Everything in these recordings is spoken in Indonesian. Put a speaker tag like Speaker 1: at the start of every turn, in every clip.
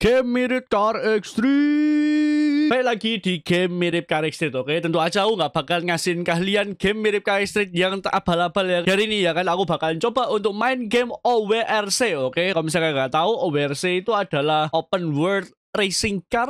Speaker 1: Game mirip Car Extreme Baik lagi di game mirip Car Extreme oke Tentu aja aku nggak bakal ngasihin kalian game mirip Car Extreme yang abal-abal ya Dari ini ya kan aku bakal coba untuk main game OWRC oke Kalau misalnya nggak tahu OWRC itu adalah Open World Racing Car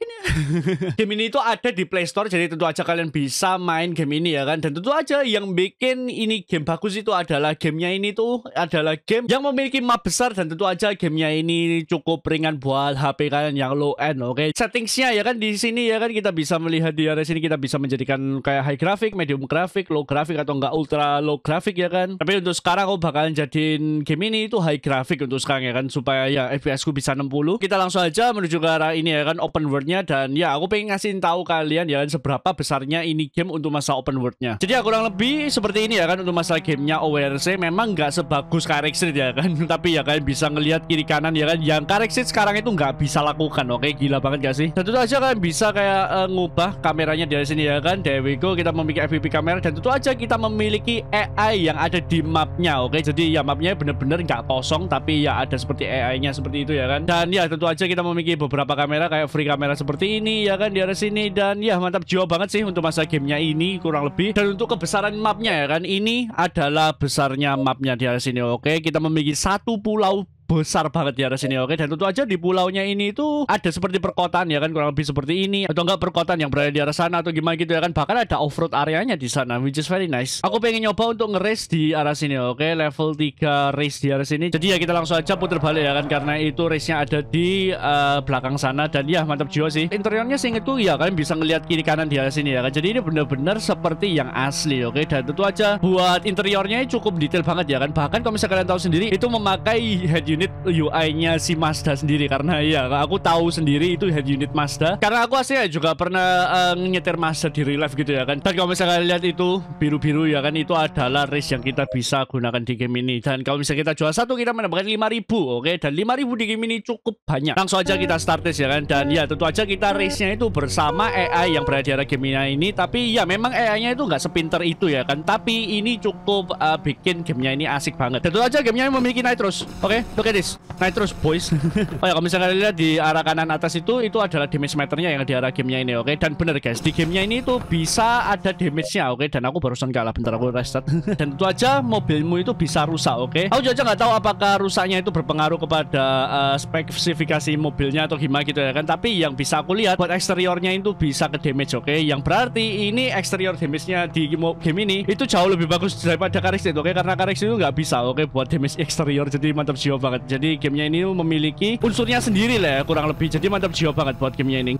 Speaker 1: mungkin ya. game ini itu ada di Play Store jadi tentu aja kalian bisa main game ini ya kan. Dan tentu aja yang bikin ini game bagus itu adalah gamenya ini tuh adalah game yang memiliki map besar dan tentu aja gamenya ini cukup ringan buat HP kalian yang low end. Oke, okay? settingsnya ya kan di sini ya kan kita bisa melihat di area sini kita bisa menjadikan kayak high graphic, medium graphic, low graphic atau enggak ultra low graphic ya kan. Tapi untuk sekarang aku bakalan jadiin game ini itu high graphic untuk sekarang ya kan supaya ya FPS ku bisa 60. Kita langsung aja menuju ke arah ini ya kan open world gameplaynya dan ya aku pengen ngasih tahu kalian ya seberapa besarnya ini game untuk masa open worldnya. Jadi ya kurang lebih seperti ini ya kan untuk masalah gamenya ORC memang nggak sebagus Karek Street ya kan tapi ya kalian bisa ngelihat kiri kanan ya kan yang Karek Street sekarang itu nggak bisa lakukan oke gila banget gak sih dan tentu aja kalian bisa kayak uh, ngubah kameranya dari sini ya kan there we go kita memiliki FPV kamera dan tentu aja kita memiliki AI yang ada di mapnya oke jadi ya mapnya bener-bener nggak kosong tapi ya ada seperti AI-nya seperti itu ya kan dan ya tentu aja kita memiliki beberapa kamera kayak free kamera seperti ini ya kan di area sini dan ya mantap jauh banget sih untuk masa gamenya ini kurang lebih dan untuk kebesaran mapnya ya kan ini adalah besarnya mapnya di area sini oke kita memiliki satu pulau besar banget di arah sini oke dan tentu aja di pulaunya ini itu ada seperti perkotaan ya kan kurang lebih seperti ini atau enggak perkotaan yang berada di arah sana atau gimana gitu ya kan bahkan ada off road areanya di sana which is very nice aku pengen nyoba untuk ngeres di arah sini oke level 3 race di arah sini jadi ya kita langsung aja putar balik ya kan karena itu race-nya ada di uh, belakang sana dan ya mantap jiwa sih interiornya sih itu ya kalian bisa ngelihat kiri kanan di arah sini ya kan jadi ini bener-bener seperti yang asli oke dan tentu aja buat interiornya cukup detail banget ya kan bahkan kalau misalnya kalian tahu sendiri itu memakai head unit unit eh, UI-nya si Mazda sendiri karena ya aku tahu sendiri itu head unit Mazda karena aku aslinya juga pernah uh, nyetir Mazda di real life gitu ya kan dan kalau misalnya lihat itu biru-biru ya kan itu adalah race yang kita bisa gunakan di game ini dan kalau misalnya kita jual satu kita mendapatkan 5000 oke okay? dan 5000 di game ini cukup banyak langsung aja kita start race ya kan dan ya tentu aja kita race-nya itu bersama AI yang berada di game ini tapi ya memang AI-nya itu nggak sepinter itu ya kan tapi ini cukup uh, bikin gamenya ini asik banget tentu aja gamenya memiliki nitros oke okay? oke okay? Oke, okay, terus, boys. oh ya, kalau misalnya kalian lihat di arah kanan atas itu, itu adalah damage meternya yang di arah gamenya ini, oke? Dan bener, guys. Di gamenya ini itu bisa ada damage-nya, oke? Dan aku barusan kalah. Bentar, aku restart. Dan itu aja mobilmu itu bisa rusak, oke? Okay? Aku juga nggak tahu apakah rusaknya itu berpengaruh kepada uh, spesifikasi mobilnya atau gimana gitu ya kan. Tapi yang bisa aku lihat, buat eksteriornya itu bisa ke damage, oke? Yang berarti ini eksterior damage-nya di game ini itu jauh lebih bagus daripada karakter itu, oke? Okay? Karena karakter itu nggak bisa, oke? Buat damage eksterior, jadi mantap jiwa banget banget. Jadi gamenya ini memiliki unsurnya sendiri lah ya, kurang lebih. Jadi mantap jiwa banget buat gamenya ini.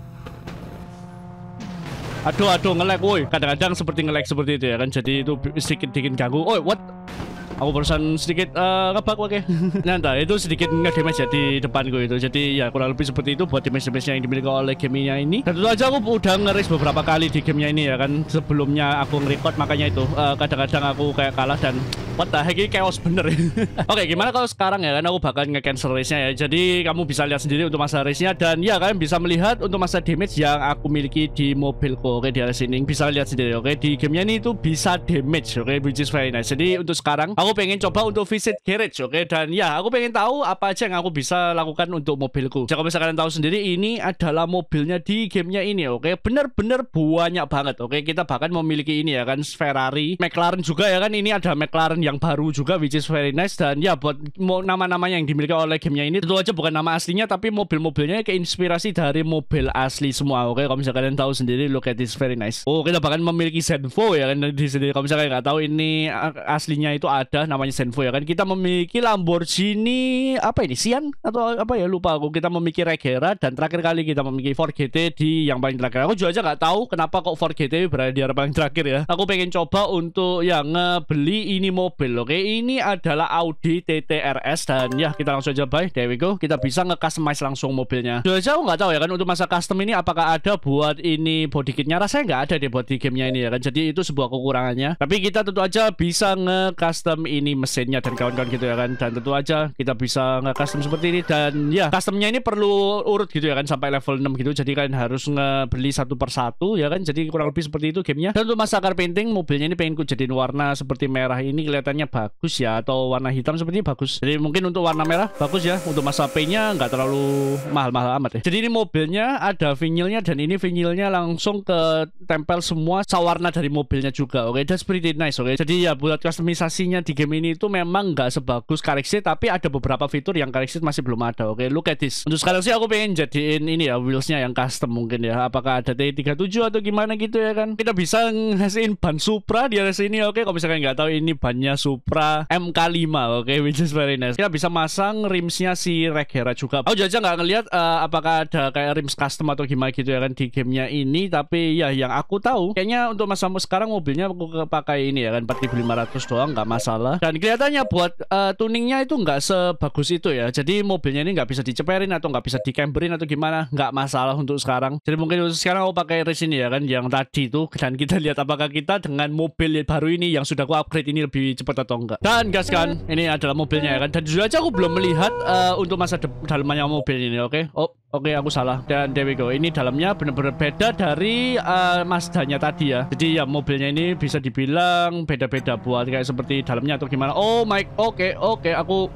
Speaker 1: Aduh, aduh, ngelag, woi. Kadang-kadang seperti ngelag seperti itu ya kan. Jadi itu sedikit bikin ganggu. woi what? Aku barusan sedikit uh, ngebug oke. Okay. nah, entah, itu sedikit nge-damage ya di depan gue itu. Jadi ya kurang lebih seperti itu buat damage-damage yang dimiliki oleh gamenya ini. Dan itu aja aku udah ngeris beberapa kali di gamenya ini ya kan. Sebelumnya aku nge makanya itu. Eh, kadang-kadang uh, kadang -kadang aku kayak kalah dan What ini chaos bener ya. Oke, okay, gimana kalau sekarang ya kan aku bakal nge-cancel race-nya ya. Jadi kamu bisa lihat sendiri untuk masa race-nya dan ya kalian bisa melihat untuk masa damage yang aku miliki di mobilku. Oke, okay, di area sini bisa lihat sendiri oke. Okay? Di gamenya ini tuh bisa damage oke, which is very nice. Jadi untuk sekarang aku pengen coba untuk visit garage oke dan ya aku pengen tahu apa aja yang aku bisa lakukan untuk mobilku. Jika misalkan kalian tahu sendiri ini adalah mobilnya di gamenya ini oke. Bener-bener banyak banget oke. Kita bahkan memiliki ini ya kan Ferrari, McLaren juga ya kan ini ada McLaren yang yang baru juga which is very nice dan ya buat nama-namanya yang dimiliki oleh gamenya ini tentu aja bukan nama aslinya tapi mobil-mobilnya keinspirasi dari mobil asli semua oke kalau misalnya kalian tahu sendiri look at this very nice oh kita bahkan memiliki Zenfo ya kan di sendiri kalau misalnya nggak tahu ini eh, aslinya itu ada namanya Zenfo ya kan kita memiliki Lamborghini apa ini Sian atau apa ya lupa aku kita memiliki Regera dan terakhir kali kita memiliki Ford GT di yang paling terakhir aku juga aja nggak tahu kenapa kok Ford GT berada di yang paling terakhir ya aku pengen coba untuk yang ngebeli ini mobil mobil. Oke, ini adalah Audi TTRS dan ya kita langsung aja bye There we go. Kita bisa nge-customize langsung mobilnya. Sudah jauh nggak tahu ya kan untuk masa custom ini apakah ada buat ini body kitnya? Rasanya nggak ada deh buat di gamenya ini ya kan. Jadi itu sebuah kekurangannya. Tapi kita tentu aja bisa nge-custom ini mesinnya dan kawan-kawan gitu ya kan. Dan tentu aja kita bisa nge-custom seperti ini dan ya customnya ini perlu urut gitu ya kan sampai level 6 gitu. Jadi kan harus ngebeli satu persatu ya kan. Jadi kurang lebih seperti itu gamenya. Dan untuk masa car painting mobilnya ini pengen ku jadiin warna seperti merah ini kelihatannya bagus ya atau warna hitam sepertinya bagus. Jadi mungkin untuk warna merah bagus ya. Untuk masa P-nya nggak terlalu mahal-mahal amat ya. Jadi ini mobilnya ada vinilnya dan ini vinilnya langsung ke tempel semua sawarna dari mobilnya juga. Oke, okay? that's pretty nice. Oke, okay? jadi ya buat customisasinya di game ini itu memang nggak sebagus Karexit tapi ada beberapa fitur yang Karexit masih belum ada. Oke, okay? look at this. Untuk sekarang sih aku pengen jadiin ini ya wheelsnya yang custom mungkin ya. Apakah ada T37 atau gimana gitu ya kan. Kita bisa ngasihin ban Supra di area sini. Oke, kalau misalkan nggak tahu ini bannya punya Supra MK5 oke okay, which is very nice kita bisa masang rimsnya si Regera juga Oh, aja nggak ngeliat uh, eh, apakah ada kayak rims custom atau gimana gitu ya kan di gamenya ini tapi ya yang aku tahu kayaknya untuk masa sekarang mobilnya aku pakai ini ya kan 4500 doang nggak masalah dan kelihatannya buat uh, tuningnya itu nggak sebagus itu ya jadi mobilnya ini nggak bisa diceperin atau nggak bisa dikemberin atau gimana nggak masalah untuk sekarang jadi mungkin sekarang aku pakai race ini ya kan yang tadi itu dan kita lihat apakah kita dengan mobil baru ini yang sudah aku upgrade ini lebih cepat atau enggak. Dan gas kan, ini adalah mobilnya ya kan. Dan jujur aja aku belum melihat uh, untuk masa dalamnya mobil ini, oke? Okay? Oh, oke aku salah. Dan there we go. Ini dalamnya benar-benar beda dari uh, Mazda-nya tadi ya. Jadi ya mobilnya ini bisa dibilang beda-beda buat kayak seperti dalamnya atau gimana. Oh my, oke okay, oke okay, aku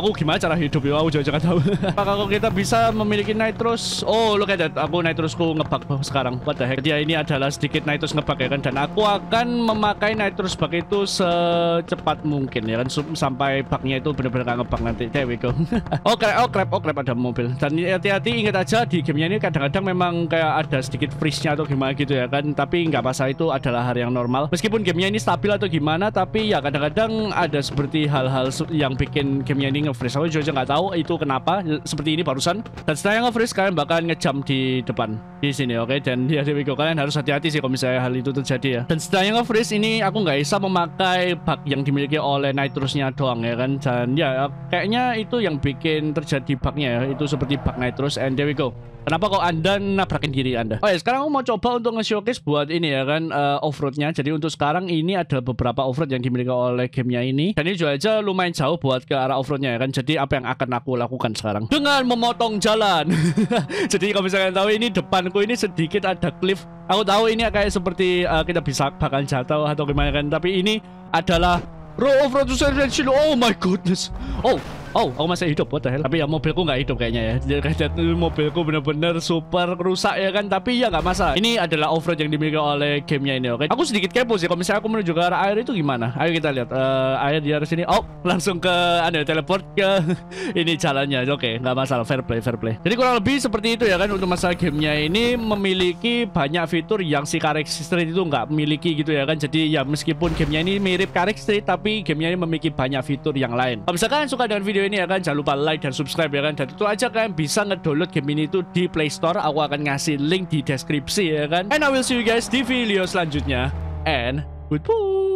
Speaker 1: Aku gimana cara hidup ya? Aku juga jangan tahu. Apakah kita bisa memiliki nitrous? Oh, look at that. Aku nitrousku ngebug sekarang. What the heck? Jadi ini adalah sedikit nitrous ngebug ya kan. Dan aku akan memakai nitrous bug itu secepat mungkin ya kan. Sampai baknya itu benar-benar gak ngebug nanti. There we go. oh, crap, oh crap, oh crap ada mobil. Dan hati-hati ingat aja di gamenya ini kadang-kadang memang kayak ada sedikit freeze-nya atau gimana gitu ya kan. Tapi nggak masalah itu adalah hari yang normal. Meskipun gamenya ini stabil atau gimana, tapi ya kadang-kadang ada seperti hal-hal yang bikin gamenya ini lagi nge-freeze. Aku juga nggak tahu itu kenapa seperti ini barusan. Dan setelah yang nge-freeze kalian bakalan ngejam di depan di sini oke okay? dan ya di go kalian harus hati-hati sih kalau misalnya hal itu terjadi ya. Dan setelah yang nge-freeze ini aku nggak bisa memakai bug yang dimiliki oleh Nitrusnya doang ya kan. Dan ya kayaknya itu yang bikin terjadi bugnya ya. Itu seperti bug Nitrus and there we go. Kenapa kok Anda nabrakin diri Anda? Oke, oh ya, sekarang aku mau coba untuk nge-showcase buat ini ya kan uh, offroadnya. Jadi untuk sekarang ini ada beberapa offroad yang dimiliki oleh gamenya ini. Dan ini juga aja lumayan jauh buat ke arah offroadnya ya ya kan. Jadi apa yang akan aku lakukan sekarang? Dengan memotong jalan. Jadi kalau misalnya tahu ini depanku ini sedikit ada cliff. Aku tahu ini kayak seperti uh, kita bisa bakal jatuh atau gimana kan. Tapi ini adalah Row of Oh my goodness. Oh, Oh, aku masih hidup, what the hell? Tapi ya mobilku nggak hidup kayaknya ya. Jadi kayak mobilku bener-bener super rusak ya kan. Tapi ya nggak masalah. Ini adalah offroad yang dimiliki oleh gamenya ini, oke? Okay? Aku sedikit kepo sih. Kalau misalnya aku menuju ke arah air itu gimana? Ayo kita lihat. Uh, air di arah sini. Oh, langsung ke ada anu ya, teleport ke ini jalannya. Oke, okay, nggak masalah. Fair play, fair play. Jadi kurang lebih seperti itu ya kan untuk masalah gamenya ini memiliki banyak fitur yang si Karek Street itu nggak miliki gitu ya kan. Jadi ya meskipun gamenya ini mirip Karek Street, tapi gamenya ini memiliki banyak fitur yang lain. Kalau misalkan suka dengan video video ini ya kan jangan lupa like dan subscribe ya kan dan tentu aja kalian bisa ngedownload game ini tuh di Play Store aku akan ngasih link di deskripsi ya kan and I will see you guys di video selanjutnya and goodbye